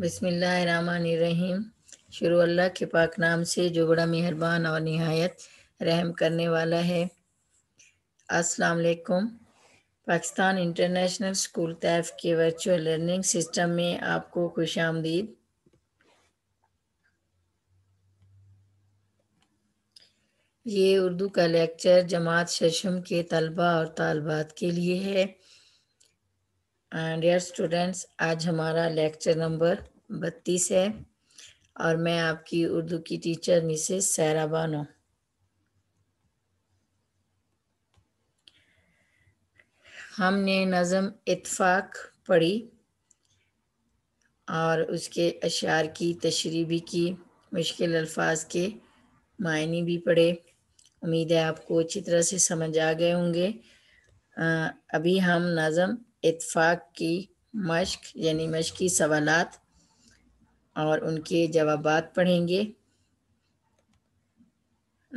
बसमीम शुरू अल्लाह के पाक नाम से जो बड़ा मेहरबान और नहायत रहम करने वाला है अस्सलाम वालेकुम पाकिस्तान इंटरनेशनल स्कूल तैफ के वर्चुअल लर्निंग सिस्टम में आपको खुश आमदीद ये उर्दू का लेक्चर जमात शशम के तलबा और तलबात के लिए है डियर स्टूडेंट्स आज हमारा लेक्चर नंबर बत्तीस है और मैं आपकी उर्दू की टीचर मिसेस सैरा बानो हमने नज़म इतफाक पढ़ी और उसके अशार की तशरी भी की मुश्किल अल्फाज के मायने भी पढ़े उम्मीद है आपको अच्छी तरह से समझ आ गए होंगे अभी हम नज़म इतफाक की मश्क यानी की सवालात और उनके जवाब पढ़ेंगे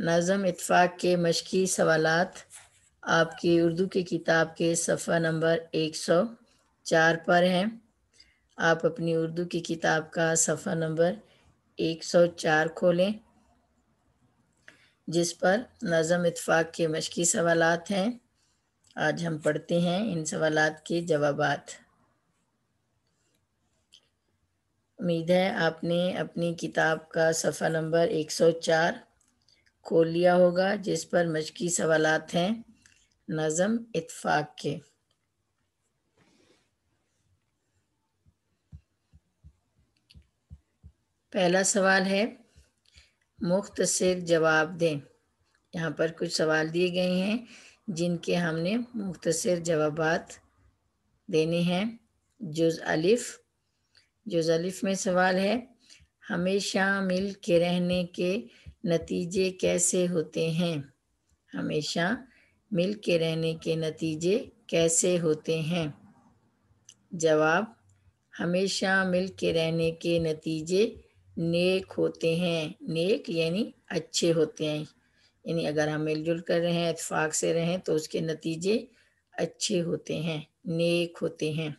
नज़म इतफ़ाक़ के मशक़ी सवाल आपकी उर्दू की किताब के सफ़ा नंबर 104 पर हैं आप अपनी उर्दू की किताब का सफ़ा नंबर 104 खोलें जिस पर नज़म इतफ़ाक़ के मशक़ी सवाल हैं आज हम पढ़ते हैं इन सवाल के जवाबात उम्मीद है आपने अपनी किताब का सफ़ा नंबर 104 खोल लिया होगा जिस पर मशकी सवालत हैं नज़म इतफाक़ के पहला सवाल है मुख्तर जवाब दें यहाँ पर कुछ सवाल दिए गए हैं जिनके हमने मुख्तर जवाब देने हैं जुज़ अलिफ़ जो जलिफ में सवाल है हमेशा मिल के रहने के नतीजे कैसे होते हैं हमेशा मिल के रहने के नतीजे कैसे होते हैं जवाब हमेशा मिल के रहने के नतीजे नेक होते हैं नेक यानी अच्छे होते हैं यानी अगर हम मिलजुल कर रहे हैं इतफाक़ से रहें तो उसके नतीजे अच्छे होते हैं नेक होते हैं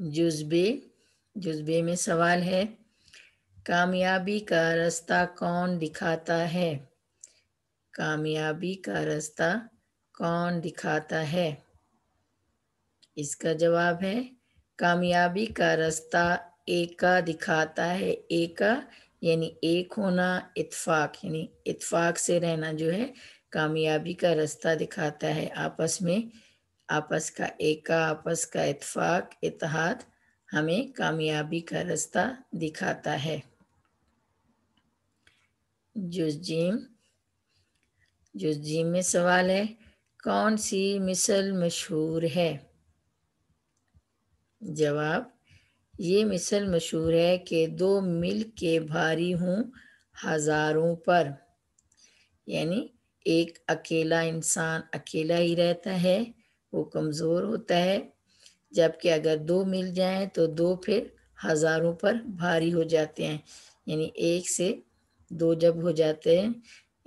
जुज्बे जुज्बे में सवाल है कामयाबी का रास्ता कौन दिखाता है कामयाबी का रास्ता कौन दिखाता है इसका जवाब है कामयाबी का रास्ता एका दिखाता है एका यानी एक होना इतफाक यानी इतफाक से रहना जो है कामयाबी का रास्ता दिखाता है आपस में आपस का एका आपस का इतफाक इतिहाद हमें कामयाबी का रास्ता दिखाता है जुजीम जुजीम में सवाल है कौन सी मिसल मशहूर है जवाब ये मिसल मशहूर है कि दो मिल के भारी हूँ हज़ारों पर यानी एक अकेला इंसान अकेला ही रहता है वो कमज़ोर होता है जबकि अगर दो मिल जाएं तो दो फिर हज़ारों पर भारी हो जाते हैं यानी एक से दो जब हो जाते हैं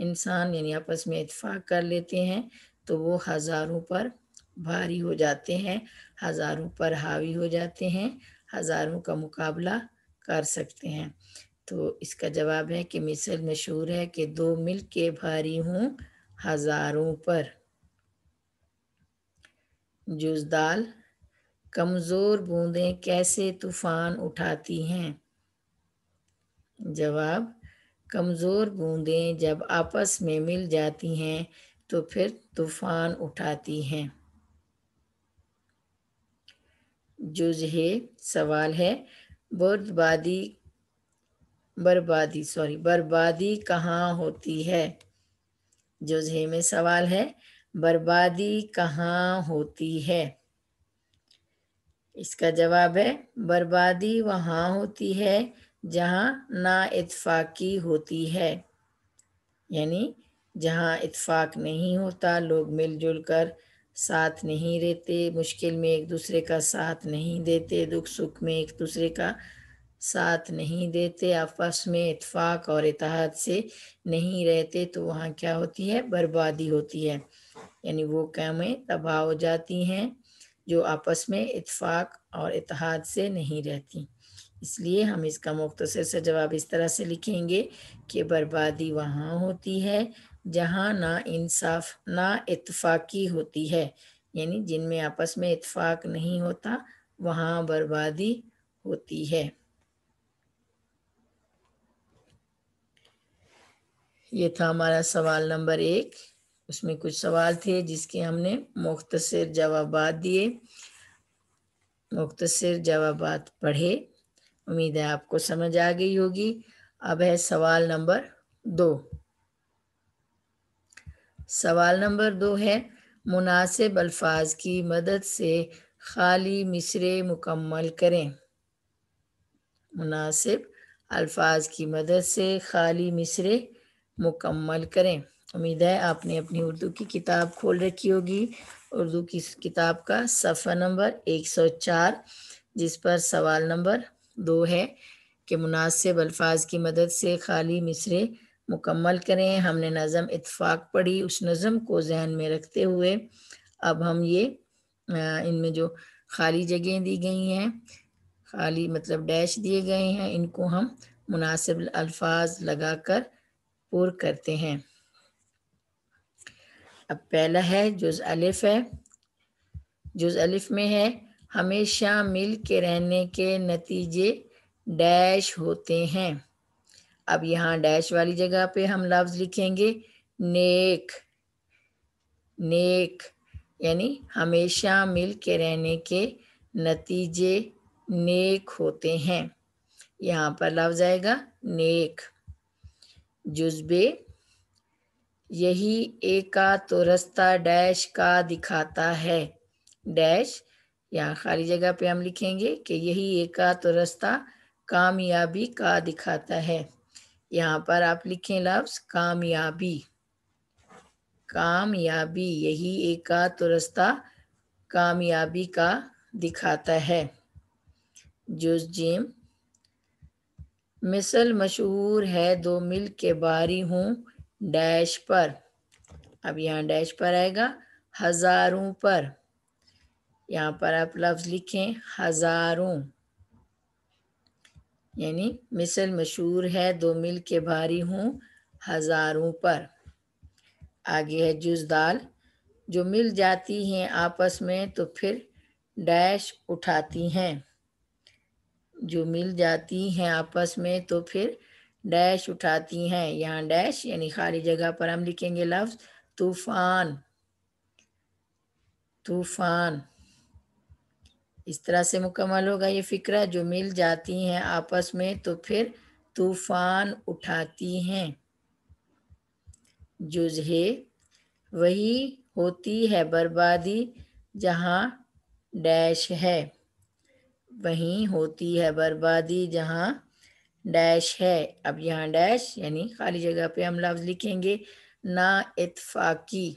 इंसान यानी आपस में इतफाक़ कर लेते हैं तो वो हज़ारों पर भारी हो जाते हैं हज़ारों पर हावी हो जाते हैं हज़ारों का मुकाबला कर सकते हैं तो इसका जवाब है कि मिसल मशहूर है कि दो मिल के भारी हूँ हज़ारों पर जुजदाल कमज़ोर बूंदें कैसे तूफान उठाती हैं जवाब कमज़ोर बूंदें जब आपस में मिल जाती हैं तो फिर तूफान उठाती हैं जुज है सवाल है बर्बादी बर्बादी सॉरी बर्बादी कहाँ होती है जुज है में सवाल है बर्बादी कहाँ होती है इसका जवाब है बर्बादी वहाँ होती है जहाँ ना इतफाक़ी होती है यानी जहाँ इतफाक़ नहीं होता लोग मिलजुल कर साथ नहीं रहते मुश्किल में एक दूसरे का साथ नहीं देते दुख सुख में एक दूसरे का साथ नहीं देते आपस में इतफाक़ और इतिहाद से नहीं रहते तो वहाँ क्या होती है बर्बादी होती है यानी वो कौमें तबाह हो जाती हैं जो आपस में इतफाक़ और इतिहाद से नहीं रहती इसलिए हम इसका मुख्तर से जवाब इस तरह से लिखेंगे कि बर्बादी वहाँ होती है जहाँ ना इंसाफ ना इतफाक़ी होती है यानी जिनमें आपस में इतफाक़ नहीं होता वहाँ बर्बादी होती है ये था हमारा सवाल नंबर एक उसमें कुछ सवाल थे जिसके हमने मुख्तर जवाब दिए मुख्तर जवाब पढ़े उम्मीद है आपको समझ आ गई होगी अब है सवाल नंबर दो सवाल नंबर दो है मुनासिब अल्फाज की मदद से खाली मिसरे मुकम्मल करें मुनासिब अल्फाज की मदद से खाली मिसरे मुकम्मल करें उम्मीद है आपने अपनी उर्दू की किताब खोल रखी होगी उर्दू की किताब का सफ़ा नंबर 104 जिस पर सवाल नंबर दो है कि मुनासिब अल्फाज की मदद से खाली मिसरे मुकम्मल करें हमने नज़म इतफ़ाक़ पढ़ी उस नज़म को जहन में रखते हुए अब हम ये इनमें जो खाली जगहें दी गई हैं खाली मतलब डैश दिए गए हैं इनको हम मुनासिब अल्फाज लगाकर पुर करते हैं अब पहला है जुज अलिफ है जुज अलिफ में है हमेशा मिल के रहने के नतीजे डैश होते हैं अब यहाँ डैश वाली जगह पे हम लफ्ज़ लिखेंगे नेक नेक यानी हमेशा मिल के रहने के नतीजे नेक होते हैं यहाँ पर लफ्ज़ आएगा नेक जुज्बे यही तो रास्ता डैश का दिखाता है डैश यहाँ खाली जगह पे हम लिखेंगे कि यही तो रास्ता कामयाबी का दिखाता है यहाँ पर आप लिखें लफ्ज कामयाबी कामयाबी यही तो रास्ता कामयाबी का दिखाता है जुज जिम मिसल मशहूर है दो मिल के बारी हूँ डैश पर अब यहाँ डैश पर आएगा हजारों पर यहाँ पर आप लफ्ज लिखें हजारों यानी मिसल मशहूर है दो मिल के भारी हूँ हजारों पर आगे है जुज दाल जो मिल जाती हैं आपस में तो फिर डैश उठाती हैं जो मिल जाती हैं आपस में तो फिर डैश उठाती हैं यहाँ डैश यानी खाली जगह पर हम लिखेंगे लफ्ज तूफान तूफान इस तरह से मुकम्मल होगा ये फ़िक्रा जो मिल जाती हैं आपस में तो फिर तूफान उठाती हैं जुजहे वही होती है बर्बादी जहाँ डैश है वहीं होती है बर्बादी जहाँ डैश है अब यहाँ डैश यानी खाली जगह पे हम लफ्ज लिखेंगे ना इतफाकी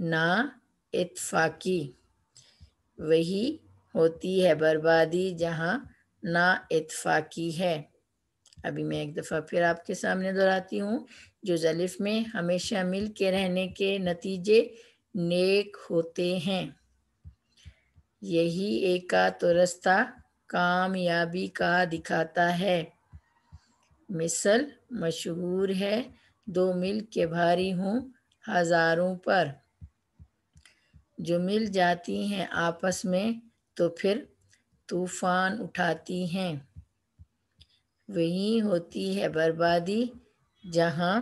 ना इतफाकी वही होती है बर्बादी जहाँ ना इतफाकी है अभी मैं एक दफ़ा फिर आपके सामने दोहराती हूँ जो जलिफ में हमेशा मिल के रहने के नतीजे नेक होते हैं यही एका तो रास्ता कामयाबी का दिखाता है मिसल मशहूर है दो मिल के भारी हूँ हज़ारों पर जो मिल जाती हैं आपस में तो फिर तूफान उठाती हैं वही होती है बर्बादी जहाँ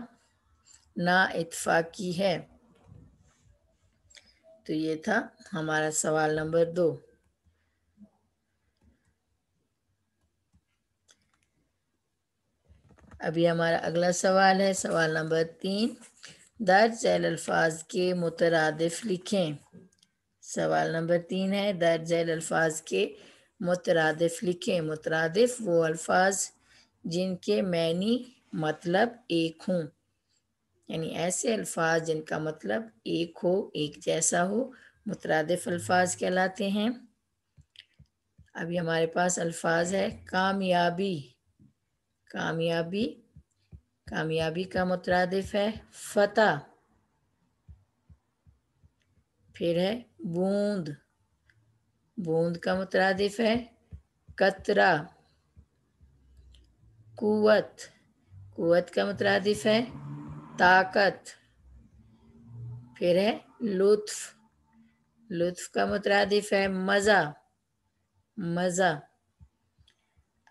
ना इतफाकी है तो ये था हमारा सवाल नंबर दो अभी हमारा अगला सवाल है सवाल नंबर तीन दर्ज अल्फाज के मुतरदफ लिखें सवाल नंबर तीन है दर्ज अल्फाज के मुतरदफ लिखें मुतरदफ वो अल्फाज जिनके मैनी मतलब एक हों यानी ऐसे अल्फाज जिनका मतलब एक हो एक जैसा हो मुतरदफ अल्फाज कहलाते हैं अभी हमारे पास अल्फाज है कामयाबी कामयाबी कामयाबी का मुतरदफ है फता फिर है बूंद बूंद का मुतरदफ है कतरा कुत कुत का मुतरदफ है ताकत फिर है लुत्फ लुत्फ का मुतरदफ है मज़ा मज़ा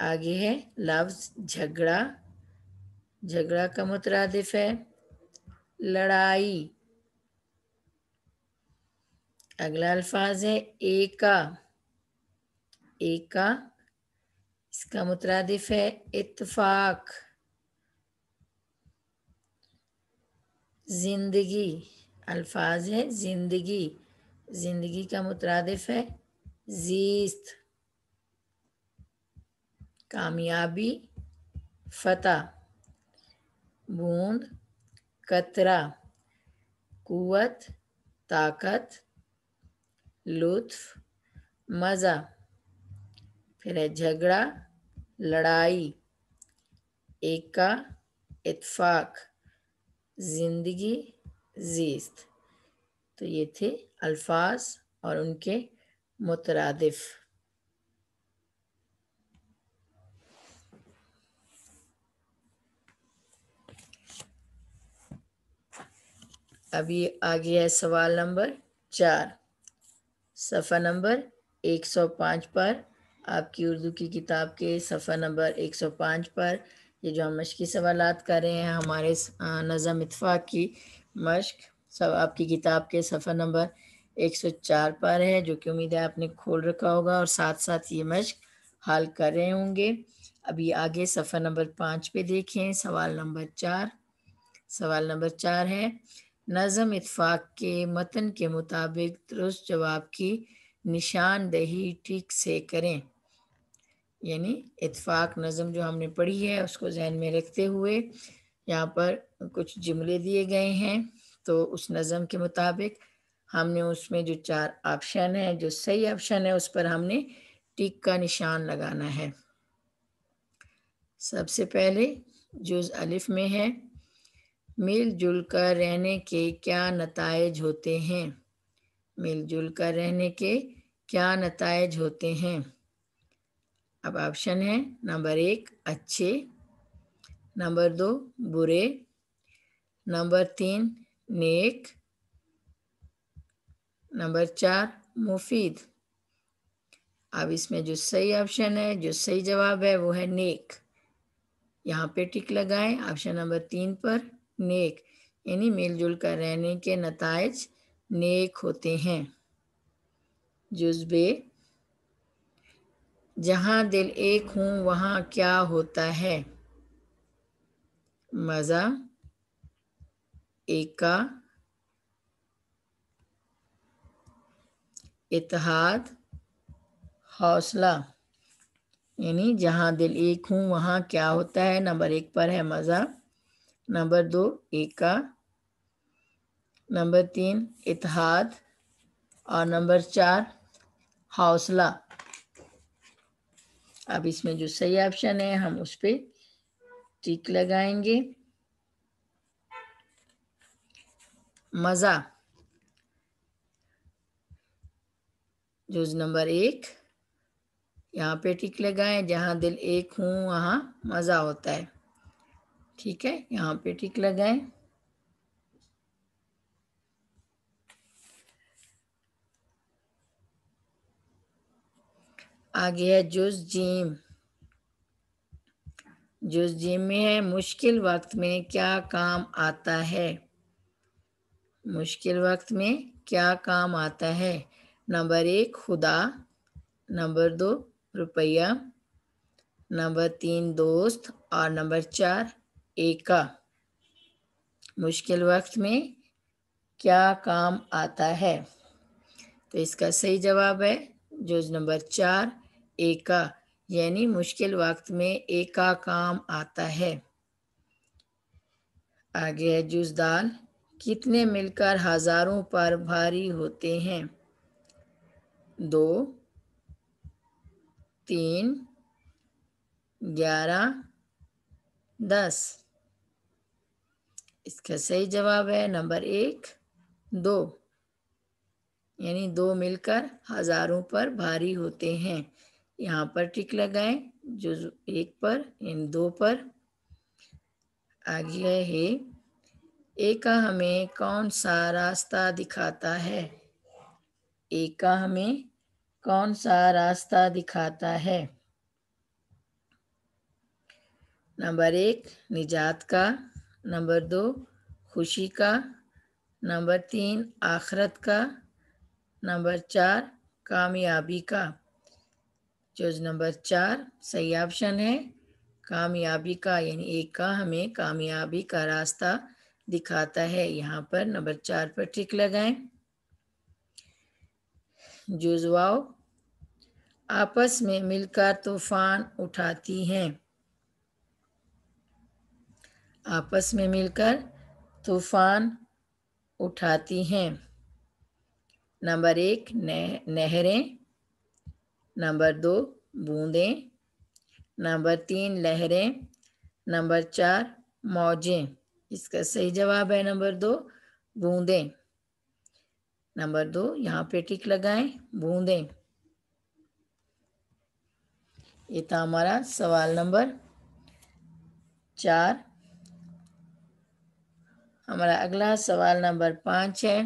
आगे है लफ्ज झगड़ा झगड़ा का मुतरदिफ है लड़ाई अगला अल्फाज है एका एका इसका मुतरदफ है इतफाक जिंदगी अल्फाज है जिंदगी जिंदगी का मुतरदफ है जीस्त कामयाबी फ़ता बूंद कतरा कुवत ताकत लुत्फ मज़ा फिर है झगड़ा लड़ाई एका इतफाक ज़िंदगी जीस्त तो ये थे अल्फाज और उनके मुतरदफ़ अभी आ गया है सवाल नंबर चार सफ़ा नंबर 105 पर आपकी उर्दू की किताब के सफ़ा नंबर 105 पर ये जो हम मश्क़ी सवालत कर रहे हैं हमारे नज़म इतफाक़ की मश्क सब आपकी किताब के सफ़ा नंबर 104 पर है जो कि उम्मीद है आपने खोल रखा होगा और साथ साथ ये मश्क हल कर रहे होंगे अभी आगे सफ़ा नंबर पाँच पे देखें सवाल नंबर चार सवाल नंबर चार है नज़म इतफाक़ के मतन के मुताबिक दुरुस्त जवाब की निशानदही ठीक से करें यानी इतफाक़ नज़म जो हमने पढ़ी है उसको जहन में रखते हुए यहाँ पर कुछ जुमले दिए गए हैं तो उस नज़म के मुताबिक हमने उसमें जो चार ऑप्शन है जो सही ऑप्शन है उस पर हमने टिक का निशान लगाना है सबसे पहले जुज़ अलिफ में है मिलजुल कर रहने के क्या नतज होते हैं मिलजुल कर रहने के क्या नतज होते हैं अब ऑप्शन है नंबर एक अच्छे नंबर दो बुरे नंबर तीन नेक नंबर चार मुफीद अब इसमें जो सही ऑप्शन है जो सही जवाब है वो है नेक यहाँ पे टिक लगाएं ऑप्शन नंबर तीन पर नेक यानी मिलजुल कर रहने के नतज नेक होते हैं जुज्बे जहाँ दिल एक हूँ वहाँ क्या होता है मज़ा एका इतिहाद हौसला यानी जहाँ दिल एक हूँ वहाँ क्या होता है नंबर एक पर है मज़ा नंबर दो एका नंबर तीन इतिहाद और नंबर चार हौसला अब इसमें जो सही ऑप्शन है हम उस पर टिक लगाएंगे मज़ा जो नंबर एक यहाँ पे टिक लगाएं जहाँ दिल एक हूँ वहाँ मज़ा होता है ठीक है यहाँ पे टिक लगाएं आगे है जुस जीम जुस जीम में है मुश्किल वक्त में क्या काम आता है मुश्किल वक्त में क्या काम आता है नंबर एक खुदा नंबर दो रुपया नंबर तीन दोस्त और नंबर चार एका मुश्किल वक्त में क्या काम आता है तो इसका सही जवाब है जो नंबर चार एका यानी मुश्किल वक्त में एका काम आता है आगे है जूस दाल कितने मिलकर हजारों पर भारी होते हैं दो तीन ग्यारह दस इसका सही जवाब है नंबर एक दो यानी दो मिलकर हजारों पर भारी होते हैं यहाँ पर टिक लगाएं जो एक पर इन दो पर आगे है एक का हमें कौन सा रास्ता दिखाता है एक का हमें कौन सा रास्ता दिखाता है नंबर एक निजात का नंबर दो खुशी का नंबर तीन आखरत का नंबर चार कामयाबी का चोज नंबर चार सही ऑप्शन है कामयाबी का यानी एक का हमें कामयाबी का रास्ता दिखाता है यहाँ पर नंबर चार पर टिक लगाएं जुजवाओ आपस में मिलकर तूफान उठाती हैं आपस में मिलकर तूफान उठाती हैं नंबर एक नह, नहरें नंबर दो बूंदें नंबर तीन लहरें नंबर चार मौजें इसका सही जवाब है नंबर दो बूंदें नंबर दो यहाँ पे टिक लगाएं बूंदें ये था हमारा सवाल नंबर चार हमारा अगला सवाल नंबर पाँच है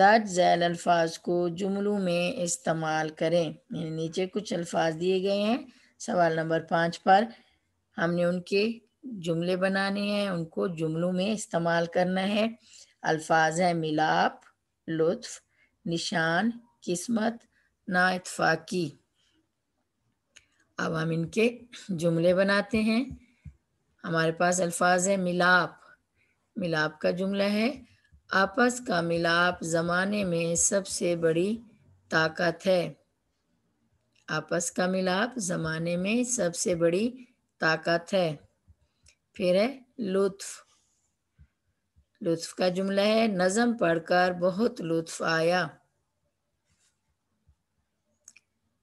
दर्ज जैल अल्फाज को जुमलों में इस्तेमाल करें मेरे नीचे कुछ अल्फाज दिए गए हैं सवाल नंबर पाँच पर हमने उनके जुमले बनाने हैं उनको जुमलों में इस्तेमाल करना है अल्फाज हैं मिलाप लुत्फ निशान किस्मत नाइतफाकी अब हम इनके जुमले बनाते हैं हमारे पास अल्फाज हैं मिलाप मिलाप का जुमला है आपस का मिलाप ज़माने में सबसे बड़ी ताकत है आपस का मिलाप ज़माने में सबसे बड़ी ताकत है फिर है लुत्फ लुत्फ का जुमला है नज़म पढ़कर बहुत लुत्फ आया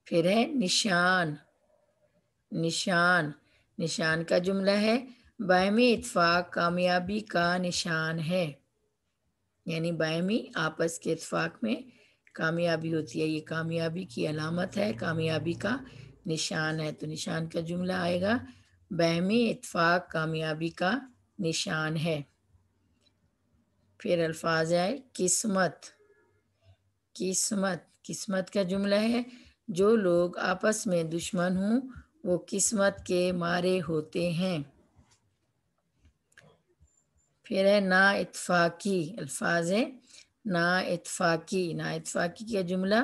फिर है निशान निशान निशान का जुमला है बायमी इतफाक़ कामयाबी का निशान है यानी बहमी आपस के इतफाक़ में कामयाबी होती है ये कामयाबी की अलामत है कामयाबी का निशान है तो निशान का जुमला आएगा बहमी इतफाक़ कामयाबी का निशान है फिर अल्फाज है किस्मत किस्मत किस्मत का जुमला है जो लोग आपस में दुश्मन हों वो किस्मत के मारे होते हैं फिर है ना इतफाक़ी अल्फाज ना इतफाक़ी ना इतफाक़ी का जुमला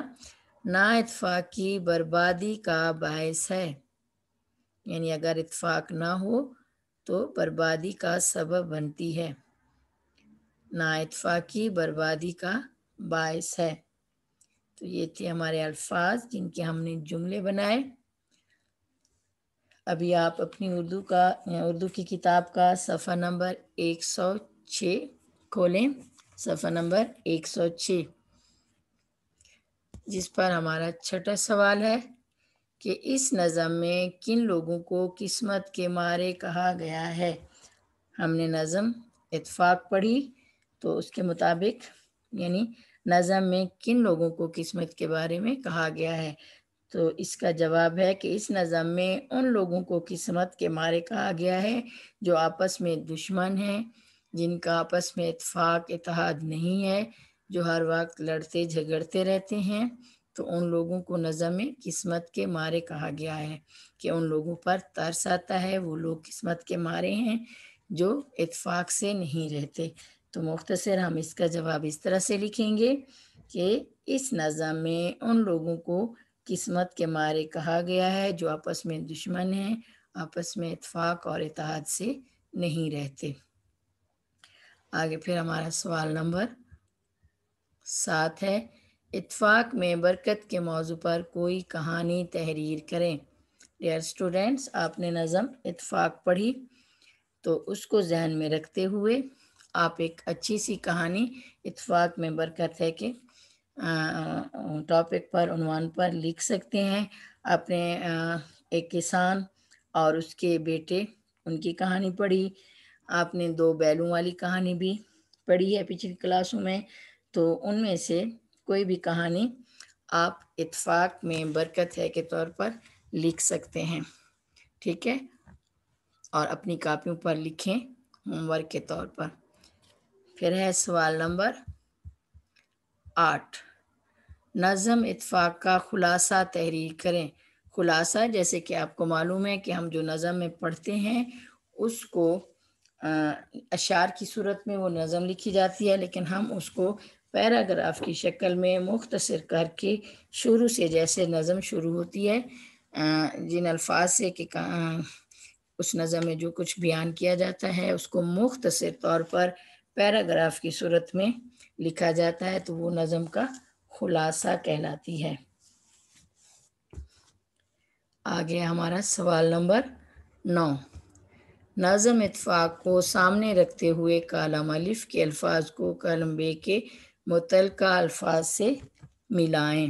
ना इतफाक़ी बर्बादी का बायस है यानी अगर इतफाक़ ना हो तो बर्बादी का सबब बनती है ना इतफाक़ी बर्बादी का बायस है तो ये थे हमारे अल्फाज जिनके हमने जुमले बनाए अभी आप अपनी उर्दू का उर्दू की किताब का सफ़ा नंबर 106 खोलें सफ़ा नंबर 106 जिस पर हमारा छठा सवाल है कि इस नज़म में किन लोगों को किस्मत के मारे कहा गया है हमने नज़म इतफ़ाक़ पढ़ी तो उसके मुताबिक यानी नज़म में किन लोगों को किस्मत के बारे में कहा गया है तो इसका जवाब है कि इस नज़म में उन लोगों को किस्मत के मारे कहा गया है जो आपस में दुश्मन हैं जिनका आपस में इतफाक़ इतिहाद नहीं है जो हर वक्त लड़ते झगड़ते रहते हैं तो उन लोगों को नज़म में किस्मत के मारे कहा गया है कि उन लोगों पर तरस आता है वो लोग किस्मत के मारे हैं जो इतफाक़ से नहीं रहते तो मुख्तसर हम इसका जवाब इस तरह से लिखेंगे कि इस नज़म में उन लोगों को किस्मत के मारे कहा गया है जो आपस में दुश्मन हैं आपस में इतफाक और इतिहाद से नहीं रहते आगे फिर हमारा सवाल नंबर सात है इतफाक में बरकत के मौजू पर कोई कहानी तहरीर करें डियर स्टूडेंट्स आपने नज़म इतफाक पढ़ी तो उसको जहन में रखते हुए आप एक अच्छी सी कहानी इतफाक में बरकत है कि टॉपिक पर उनवान पर लिख सकते हैं अपने एक किसान और उसके बेटे उनकी कहानी पढ़ी आपने दो बैलों वाली कहानी भी पढ़ी है पिछली क्लासों में तो उनमें से कोई भी कहानी आप इतफाक में बरकत है के तौर पर लिख सकते हैं ठीक है और अपनी कापियों पर लिखें होमवर्क के तौर पर फिर है सवाल नंबर आठ नज़म इतफाक़ का खुलासा तहरीर करें खुलासा जैसे कि आपको मालूम है कि हम जो नज़म में पढ़ते हैं उसको अशार की सूरत में वो नज़म लिखी जाती है लेकिन हम उसको पैराग्राफ की शक्ल में मुख्तसर करके शुरू से जैसे नज़म शुरू होती है जिन अल्फाज से कि उस नज़म में जो कुछ बयान किया जाता है उसको मुख्तसर तौर पर पैराग्राफ की सूरत में लिखा जाता है तो वो नज़म का खुलासा कहलाती है आगे हमारा सवाल नंबर नौ नाजम इतफाक़ को सामने रखते हुए कलम अलिफ के अल्फाज को कलम बे के मुतल अल्फाज से मिलाएं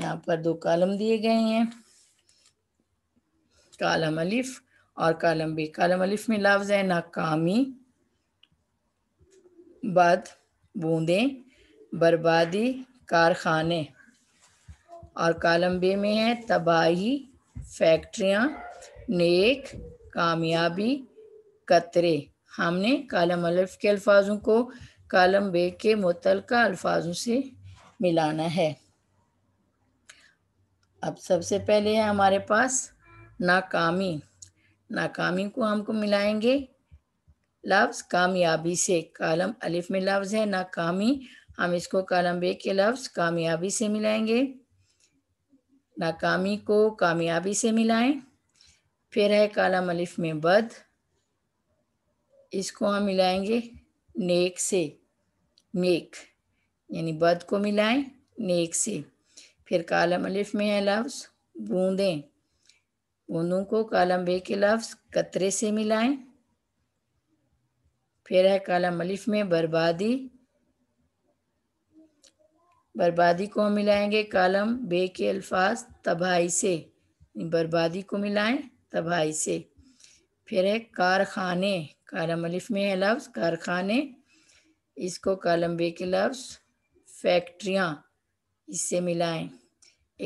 यहाँ पर दो कलम दिए गए हैं कलम अलिफ और कलम बे कलम अलिफ में लफ्ज़ है नाकामी बद बूंदें बर्बादी कारखाने और कॉलम बी में है तबाही फैक्ट्रियाँ नेक कामयाबी कतरे हमने कॉलम अलफ के अल्फाजों को कॉलम बे के मुतल अल्फाजों से मिलाना है अब सबसे पहले है हमारे पास नाकामी नाकामी को हमको मिलाएंगे लफ्ज़ कामयाबी से कॉलम अलिफ में लफ्ज़ है नाकामी हम इसको कलम बे के लफ्ज कामयाबी से मिलाएंगे नाकामी को कामयाबी से मिलाएं फिर है कलम अलिफ में बद इसको हम मिलाएंगे नेक से नेक यानी बद को मिलाएं नेक से फिर कलम अलिफ में है लफ्ज़ बूंदें बूंदों को कलम बे के लफ्ज़ कतरे से मिलाएं फिर है कलम अलिफ में बर्बादी बर्बादी को मिलाएंगे कालम बे के अल्फाज तबाही से बर्बादी को मिलाएं तबाही से फिर है कारखाने कालम अलिफ में है लफ्ज़ कारखाने इसको कालम बे के लफ्ज़ फैक्ट्रियाँ इससे मिलाएं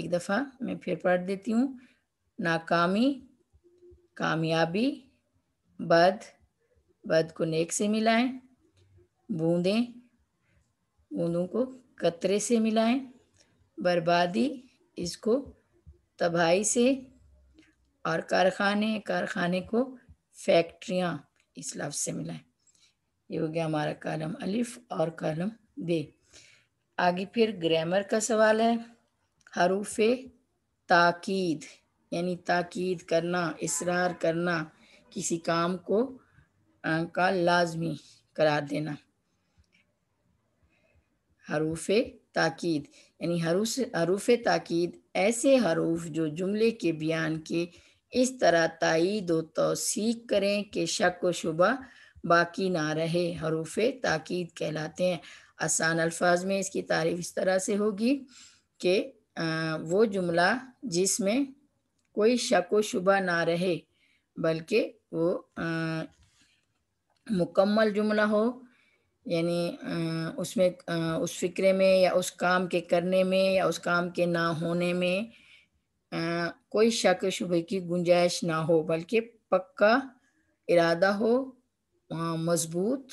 एक दफ़ा मैं फिर पढ़ देती हूँ नाकामी कामयाबी बद बद को नेक से मिलाएं बूंदें बूंदों को कतरे से मिलाएं बर्बादी इसको तबाही से और कारखाने कारखाने को फैक्ट्रियाँ इस लफ्ज़ से मिलाएं ये हो गया हमारा कॉलम अलिफ और कॉलम बे आगे फिर ग्रामर का सवाल है हरूफ ताकीद यानी ताकीद करना इसरार करना किसी काम को का लाजमी करार देना हरूफ ताकीद यानी हरूफ ताकीद ऐसे हरूफ जो जुमले के बयान के इस तरह तइद व तोसीक करें कि शक व शुबा बाकी ना रहे हरूफ ताकीद कहलाते हैं आसान अल्फाज में इसकी तारीफ इस तरह से होगी कि वो जुमला जिसमें कोई शक व शुबा ना रहे बल्कि वो आ, मुकम्मल जुमला हो यानी उसमें उस फिक्रे में या उस काम के करने में या उस काम के ना होने में कोई शक शुबे की गुंजाइश ना हो बल्कि पक्का इरादा हो मजबूत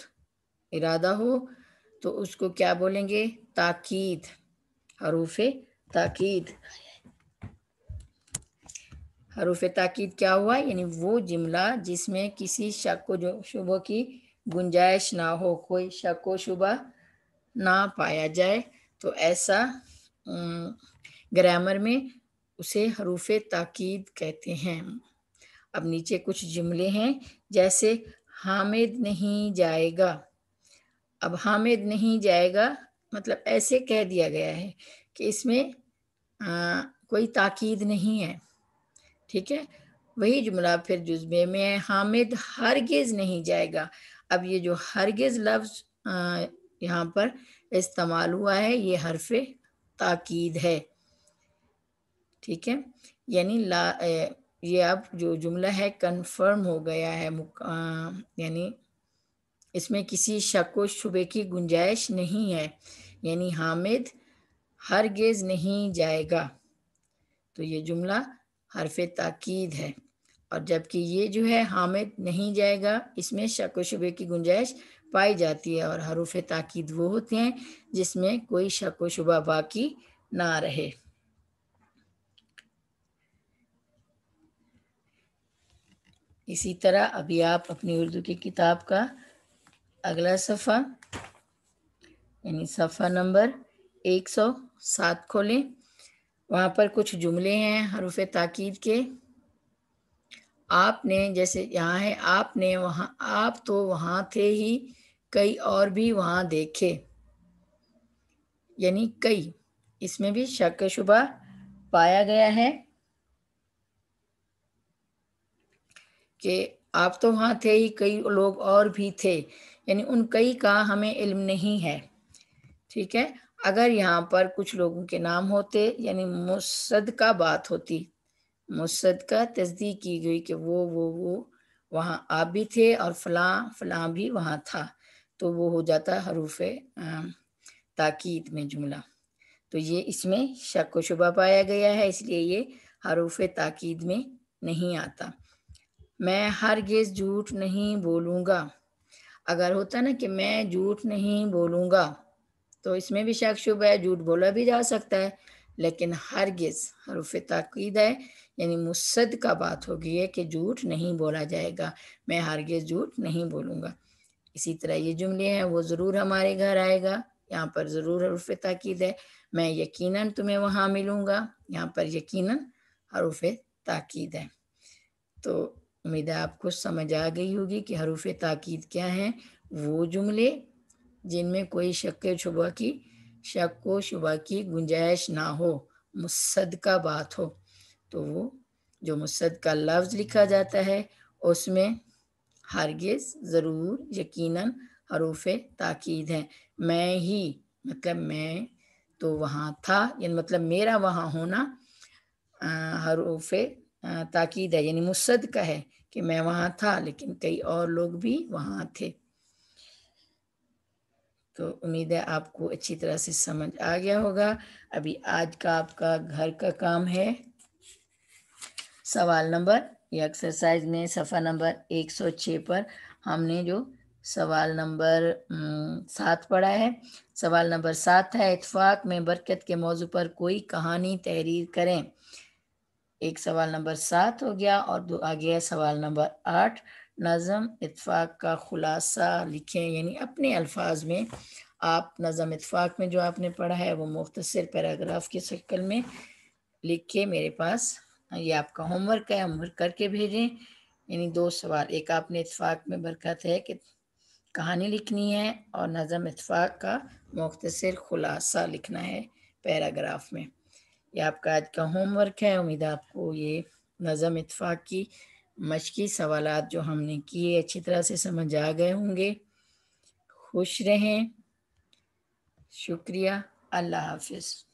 इरादा हो तो उसको क्या बोलेंगे ताकीद हरूफ ताकीद हरूफ ताकीद क्या हुआ यानी वो जिमला जिसमें किसी शक को जो शुभ की गुंजाइश ना हो कोई शक व शुबा ना पाया जाए तो ऐसा ग्रामर में उसे हरूफ ताकीद कहते हैं अब नीचे कुछ जुमले हैं जैसे हामिद नहीं जाएगा अब हामिद नहीं जाएगा मतलब ऐसे कह दिया गया है कि इसमें आ, कोई ताकीद नहीं है ठीक है वही जुमला फिर जुज्बे में है हामिद हरगिज़ नहीं जाएगा अब ये जो हरगिज़ लफ्ज़ यहाँ पर इस्तेमाल हुआ है ये हरफ ताकीद है ठीक है यानी ला ये अब जो जुमला है कन्फर्म हो गया है यानी इसमें किसी शक व शुबे की गुंजाइश नहीं है यानी हामिद हरगिज़ नहीं जाएगा तो ये जुमला हरफ ताकीद है और जबकि ये जो है हामिद नहीं जाएगा इसमें शक व शुबे की गुंजाइश पाई जाती है और हरूफ ताकीद वो होते हैं जिसमें कोई शक व शुबा बाकी ना रहे इसी तरह अभी आप अपनी उर्दू की किताब का अगला सफ़ा यानी सफ़ा नंबर एक सौ सात खोलें वहाँ पर कुछ जुमले हैं हरूफ ताकीद के आपने जैसे यहाँ है आपने वहाँ आप तो वहाँ थे ही कई और भी वहाँ देखे यानी कई इसमें भी शक शुबा पाया गया है कि आप तो वहाँ थे ही कई लोग और भी थे यानी उन कई का हमें इल्म नहीं है ठीक है अगर यहाँ पर कुछ लोगों के नाम होते यानी मुसद का बात होती मुसद का तस्दीक की गई कि वो वो वो वहाँ आप भी थे और फलां फलां भी वहाँ था तो वो हो जाता है हरूफ ताकीद में जुमला तो ये इसमें शक व शुबा पाया गया है इसलिए ये हरूफ ताकीद में नहीं आता मैं हर गेज झूठ नहीं बोलूँगा अगर होता ना कि मैं झूठ नहीं बोलूँगा तो इसमें भी शक शुबा है झूठ बोला भी जा सकता है लेकिन हर गेज हरूफ ताकीद है यानी मुसद का बात हो गई है कि झूठ नहीं बोला जाएगा मैं हारगे झूठ नहीं बोलूँगा इसी तरह ये जुमले हैं वो ज़रूर हमारे घर आएगा यहाँ पर ज़रूर हरूफ ताकीद है मैं यकीनन तुम्हें वहाँ मिलूँगा यहाँ पर यकीनन हरूफ ताकीद है तो उम्मीद है आपको समझ आ गई होगी कि हरूफ ताकीद क्या हैं वो जुमले जिनमें कोई शक शुबा की शक व शुबा की गुंजाइश ना हो मुसद का बात हो तो वो जो मुसद का लफ्ज़ लिखा जाता है उसमें हरगिज़ ज़रूर यकीनन हरूफ ताकीद है मैं ही मतलब मैं तो वहाँ था यानी मतलब मेरा वहाँ होना हरूफ ताकीद है यानी मुसद का है कि मैं वहाँ था लेकिन कई और लोग भी वहाँ थे तो उम्मीद है आपको अच्छी तरह से समझ आ गया होगा अभी आज का आपका घर का काम है सवाल नंबर ये एक्सरसाइज में सफ़ा नंबर 106 पर हमने जो सवाल नंबर सात पढ़ा है सवाल नंबर सात है इतफाक में बरकत के मौजू पर कोई कहानी तहरीर करें एक सवाल नंबर सात हो गया और दो आ गया सवाल नंबर आठ नज़म इतफाक का खुलासा लिखें यानी अपने अल्फाज में आप नज़म इतफाक में जो आपने पढ़ा है वो मुख्तर पैराग्राफ की शक्ल में लिख के मेरे पास ये आपका होमवर्क है होमवर्क करके भेजें यानी दो सवाल एक आपने इतफाक में बरकत है कि कहानी लिखनी है और नज़म इतफाक का मुख्तर खुलासा लिखना है पैराग्राफ में ये आपका आज का होमवर्क है उम्मीद आपको ये नज़म इतफाक की मशकी सवाल जो हमने किए अच्छी तरह से समझ आ गए होंगे खुश रहें शुक्रिया अल्लाह हाफिज़